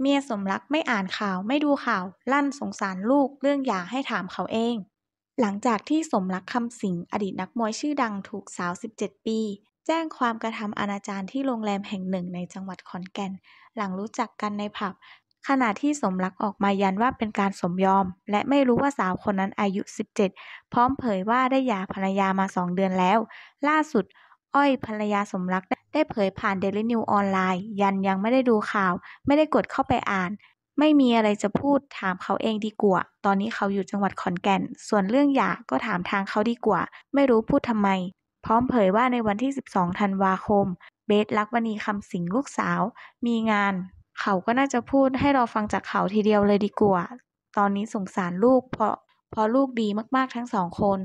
เมียสมรักไม่อ่านข่าวไม่ดูข่าว ลั่นสงสารลูกเรื่องยาให้ถามเขาเอง หลังจากที่สมรักคำสิงอดีตนักมวยชื่อดังถูกสาว 17 ปี แจ้งความกระทำอนาจารที่โรงแรมแห่งหนึ่งในจังหวัดขอนแก่น หลังรู้จักกันในผับขณะที่สมรักออกมายันว่าเป็นการสมยอม และไม่รู้ว่าสาวคนนั้นอายุ 17 พร้อมเผยว่าได้หย่าภรรยามาสองเดือนแล้ว ล่าสุดอ้อยภรรยาสมรักได้เผยผ่านเดลินิวออนไลน์ยันยังไม่ได้ดูข่าว ไม่ได้กดเข้าไปอ่าน ไม่มีอะไรจะพูดถามเขาเองดีกว่า ตอนนี้เขาอยู่จังหวัดขอนแก่น ส่วนเรื่องอยาก็ถามทางเขาดีกว่า ไม่รู้พูดทำไม พร้อมเผยว่าในวันที่ 12 ธันวาคม เบสลักวณีคำสิงลูกสาว มีงาน เขาก็น่าจะพูดให้เราฟังจากเขาทีเดียวเลยดีกว่า ตอนนี้สงสารลูกเพราะ เพราะลูกดีมาก ๆ ทั้งสองคน